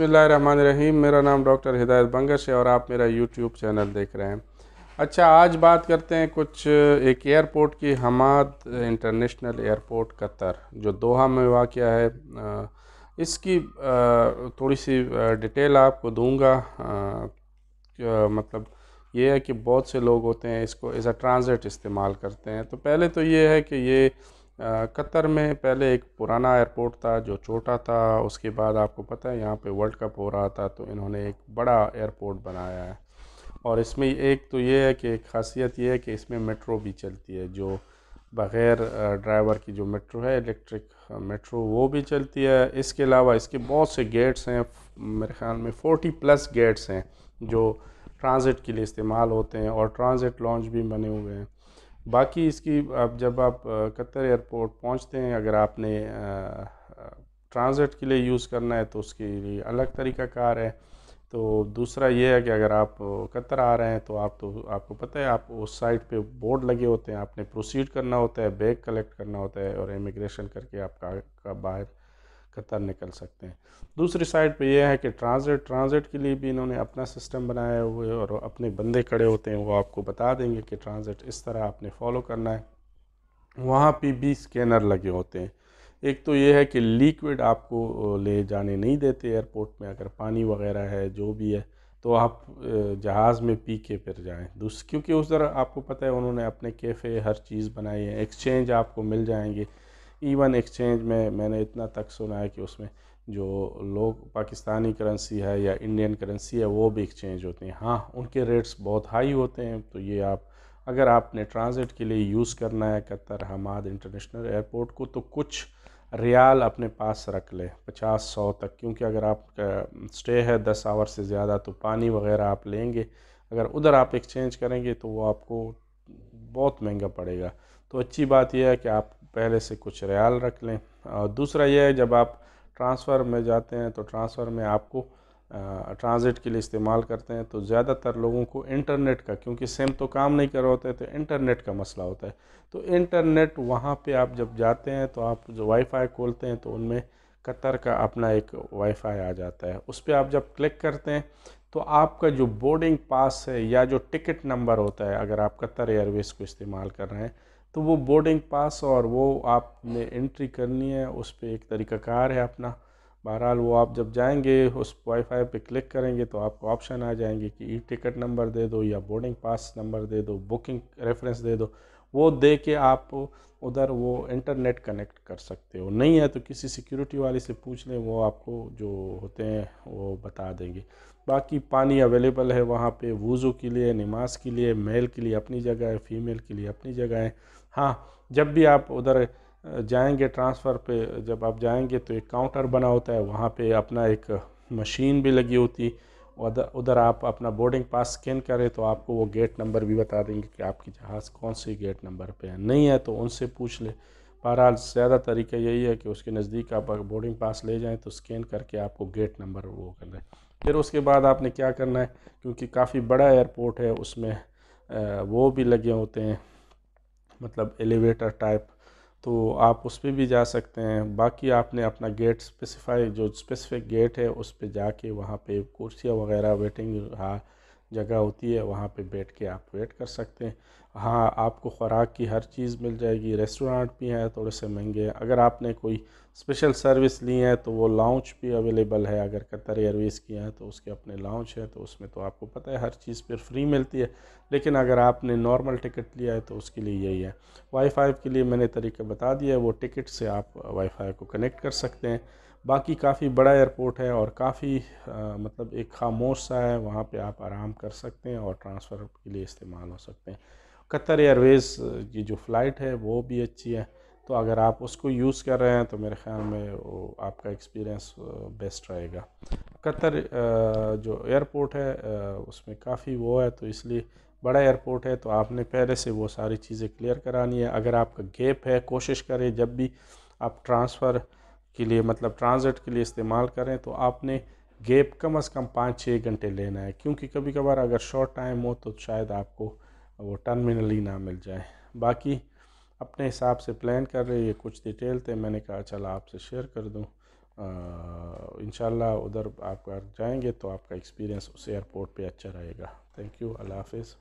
बसमीम मेरा नाम डॉक्टर हिदायत बंगश है और आप मेरा यूट्यूब चैनल देख रहे हैं अच्छा आज बात करते हैं कुछ एक एयरपोर्ट की हमाद इंटरनेशनल एयरपोर्ट कतर जो दोहा में वाक़ है इसकी थोड़ी सी डिटेल आपको दूंगा मतलब ये है कि बहुत से लोग होते हैं इसको एज आ ट्रांज़िट इस्तेमाल करते हैं तो पहले तो ये है कि ये कतर में पहले एक पुराना एयरपोर्ट था जो छोटा था उसके बाद आपको पता है यहाँ पे वर्ल्ड कप हो रहा था तो इन्होंने एक बड़ा एयरपोर्ट बनाया है और इसमें एक तो ये है कि खासियत ये है कि इसमें मेट्रो भी चलती है जो बग़ैर ड्राइवर की जो मेट्रो है इलेक्ट्रिक मेट्रो वो भी चलती है इसके अलावा इसके बहुत से गेट्स हैं मेरे ख़्याल में फ़ोर्टी प्लस गेट्स हैं जो ट्रांज़िट के लिए इस्तेमाल होते हैं और ट्रांज़िट लॉन्च भी बने हुए हैं बाकी इसकी अब जब आप कतर एयरपोर्ट पहुंचते हैं अगर आपने ट्रांज़िट के लिए यूज़ करना है तो उसके लिए अलग तरीका कार है तो दूसरा ये है कि अगर आप कतर आ रहे हैं तो आप तो आपको पता है आप उस साइड पे बोर्ड लगे होते हैं आपने प्रोसीड करना होता है बैग कलेक्ट करना होता है और इमिग्रेशन करके आपका का बाहर कतर निकल सकते हैं दूसरी साइड पे यह है कि ट्रांज़िट ट्रांज़िट के लिए भी इन्होंने अपना सिस्टम बनाया हुए है और अपने बंदे खड़े होते हैं वो आपको बता देंगे कि ट्रांज़िट इस तरह आपने फॉलो करना है वहाँ पे भी स्कैनर लगे होते हैं एक तो ये है कि लिक्विड आपको ले जाने नहीं देते एयरपोर्ट में अगर पानी वगैरह है जो भी है तो आप जहाज़ में पी के फिर जाएँ क्योंकि उस तरह आपको पता है उन्होंने अपने कैफ़े हर चीज़ बनाई है एक्सचेंज आपको मिल जाएंगे इवन एक्सचेंज में मैंने इतना तक सुना है कि उसमें जो लोग पाकिस्तानी करेंसी है या इंडियन करेंसी है वो भी एक्सचेंज होती हैं हाँ उनके रेट्स बहुत हाई होते हैं तो ये आप अगर आपने ट्रांज़िट के लिए यूज़ करना है कतर हमाद इंटरनेशनल एयरपोर्ट को तो कुछ रियाल अपने पास रख लें पचास सौ तक क्योंकि अगर आपका स्टे है दस आवर से ज़्यादा तो पानी वगैरह आप लेंगे अगर उधर आप एक्सचेंज करेंगे तो वो आपको बहुत महंगा पड़ेगा तो अच्छी बात यह है कि आप पहले से कुछ रियाल रख लें और दूसरा यह है जब आप ट्रांसफ़र में जाते हैं तो ट्रांसफ़र में आपको ट्रांज़िट के लिए इस्तेमाल करते हैं तो ज़्यादातर लोगों को इंटरनेट का क्योंकि सिम तो काम नहीं कर रहा तो इंटरनेट का मसला होता है तो इंटरनेट वहाँ पे आप जब जाते हैं तो आप जो वाईफाई खोलते हैं तो उनमें कतर का अपना एक वाईफाई आ जाता है उस पर आप जब क्लिक करते हैं तो आपका जो बोर्डिंग पास है या जो टिकट नंबर होता है अगर आप कतर एयरवेज़ को इस्तेमाल कर रहे हैं तो वो बोर्डिंग पास और वो आपने एंट्री करनी है उस पर एक तरीक़ाकार है अपना बहरहाल वो आप जब जाएंगे उस वाईफाई पे क्लिक करेंगे तो आपको ऑप्शन आ जाएंगे कि ई टिकट नंबर दे दो या बोर्डिंग पास नंबर दे दो बुकिंग रेफरेंस दे दो वो दे के आप उधर वो इंटरनेट कनेक्ट कर सकते हो नहीं है तो किसी सिक्योरिटी वाले से पूछ लें वो आपको जो होते हैं वो बता देंगे बाकी पानी अवेलेबल है वहाँ पे वज़ू के लिए नमाज के लिए मेल के लिए अपनी जगह है फ़ीमेल के लिए अपनी जगह है हाँ जब भी आप उधर जाएंगे ट्रांसफ़र पे जब आप जाएंगे तो एक काउंटर बना होता है वहाँ पे अपना एक मशीन भी लगी होती उधर आप अपना बोर्डिंग पास स्कैन करें तो आपको वो गेट नंबर भी बता देंगे कि आपकी जहाज़ कौन से गेट नंबर पर है नहीं है तो उनसे पूछ ले बहरहाल ज़्यादा तरीका यही है कि उसके नज़दीक आप बोर्डिंग पास ले जाएँ तो स्कैन करके आपको गेट नंबर वो करना है फिर उसके बाद आपने क्या करना है क्योंकि काफ़ी बड़ा एयरपोर्ट है उसमें वो भी लगे होते हैं मतलब एलिवेटर टाइप तो आप उस पर भी जा सकते हैं बाकी आपने अपना गेट स्पेसिफाई जो स्पेसिफिक गेट है उस पर जाके वहाँ पे कुर्सियाँ वगैरह वेटिंग हाँ जगह होती है वहाँ पे बैठ के आप वेट कर सकते हैं हाँ आपको ख़ुराक की हर चीज़ मिल जाएगी रेस्टोरेंट भी हैं थोड़े से महंगे हैं अगर आपने कोई स्पेशल सर्विस ली है तो वो लाउंज भी अवेलेबल है अगर कतर एयरवेज़ की हैं तो उसके अपने लाउंज है तो उसमें तो आपको पता है हर चीज़ पर फ्री मिलती है लेकिन अगर आपने नॉर्मल टिकट लिया है तो उसके लिए यही है वाईफाई के लिए मैंने तरीका बता दिया है वो टिकट से आप वाईफाई को कनेक्ट कर सकते हैं बाकी काफ़ी बड़ा एयरपोर्ट है और काफ़ी मतलब एक खामोश सा है वहाँ पे आप आराम कर सकते हैं और ट्रांसफ़र के लिए इस्तेमाल हो सकते हैं कतर एयरवेज़ की जो फ़्लाइट है वो भी अच्छी है तो अगर आप उसको यूज़ कर रहे हैं तो मेरे ख़्याल में वो आपका एक्सपीरियंस बेस्ट रहेगा कतर जो एयरपोर्ट है उसमें काफ़ी वो है तो इसलिए बड़ा एयरपोर्ट है तो आपने पहले से वो सारी चीज़ें क्लियर करानी है अगर आपका गैप है कोशिश करें जब भी आप ट्रांसफ़र के लिए मतलब ट्रांज़िट के लिए इस्तेमाल करें तो आपने गैप कम अज़ कम पाँच छः घंटे लेना है क्योंकि कभी कभार अगर शॉर्ट टाइम हो तो शायद आपको वो टर्मिनल ही ना मिल जाए बाकी अपने हिसाब से प्लान कर रहे ये कुछ डिटेल थे मैंने कहा चला आपसे शेयर कर दूँ इन उधर आप जाएंगे तो आपका एक्सपीरियंस उस एयरपोर्ट पे अच्छा रहेगा थैंक यू अल्लाह हाफिज़